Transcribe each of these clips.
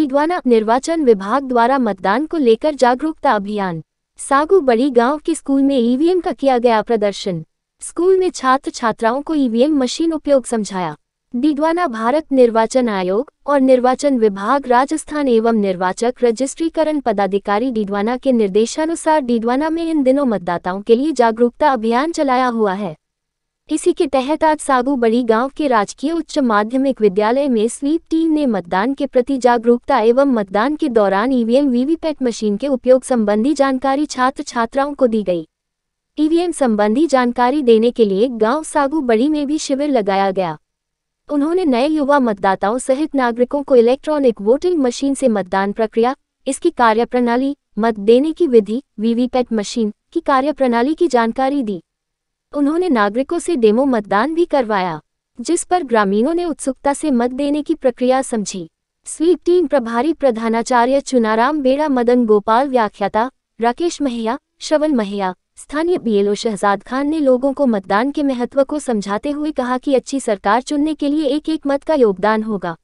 डीडवाना निर्वाचन विभाग द्वारा मतदान को लेकर जागरूकता अभियान सागू बड़ी गांव के स्कूल में ईवीएम का किया गया प्रदर्शन स्कूल में छात्र छात्राओं को ईवीएम मशीन उपयोग समझाया डीडवाना भारत निर्वाचन आयोग और निर्वाचन विभाग राजस्थान एवं निर्वाचक रजिस्ट्रीकरण पदाधिकारी डीडवाना के निर्देशानुसार डीडवाना में इन दिनों मतदाताओं के लिए जागरूकता अभियान चलाया हुआ है इसी के तहत आज सागू बड़ी गांव के राजकीय उच्च माध्यमिक विद्यालय में स्वीप टीम ने मतदान के प्रति जागरूकता एवं मतदान के दौरान ईवीएम वीवीपैट मशीन के उपयोग संबंधी जानकारी छात्र छात्राओं को दी गई ईवीएम संबंधी जानकारी देने के लिए गांव सागू बड़ी में भी शिविर लगाया गया उन्होंने नए युवा मतदाताओं सहित नागरिकों को इलेक्ट्रॉनिक वोटिंग मशीन से मतदान प्रक्रिया इसकी कार्यप्रणाली मत देने की विधि वीवीपैट मशीन की कार्यप्रणाली की जानकारी दी उन्होंने नागरिकों से डेमो मतदान भी करवाया जिस पर ग्रामीणों ने उत्सुकता से मत देने की प्रक्रिया समझी स्वीप टीम प्रभारी प्रधानाचार्य चुनाराम बेड़ा मदन गोपाल व्याख्याता राकेश महिया श्रवण महिया स्थानीय बीएलओ शहजाद खान ने लोगों को मतदान के महत्व को समझाते हुए कहा कि अच्छी सरकार चुनने के लिए एक एक मत का योगदान होगा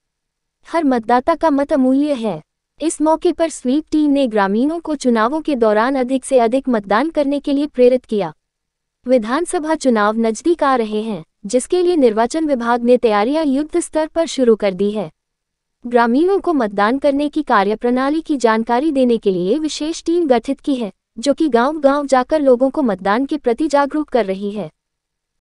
हर मतदाता का मत अमूल्य है इस मौके पर स्वीप टीम ने ग्रामीणों को चुनावों के दौरान अधिक से अधिक मतदान करने के लिए प्रेरित किया विधानसभा चुनाव नजदीक आ रहे हैं जिसके लिए निर्वाचन विभाग ने तैयारियां युद्ध स्तर पर शुरू कर दी है ग्रामीणों को मतदान करने की कार्यप्रणाली की जानकारी देने के लिए विशेष टीम गठित की है जो कि गांव-गांव जाकर लोगों को मतदान के प्रति जागरूक कर रही है